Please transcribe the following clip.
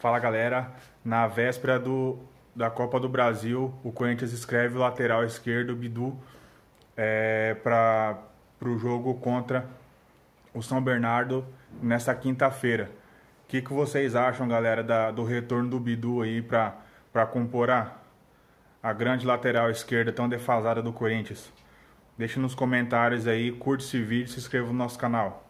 Fala galera, na véspera do, da Copa do Brasil, o Corinthians escreve o lateral esquerdo, Bidu, é, para o jogo contra o São Bernardo nesta quinta-feira. O que, que vocês acham, galera, da, do retorno do Bidu aí para compor a, a grande lateral esquerda tão defasada do Corinthians? Deixe nos comentários aí, curte esse vídeo e se inscreva no nosso canal.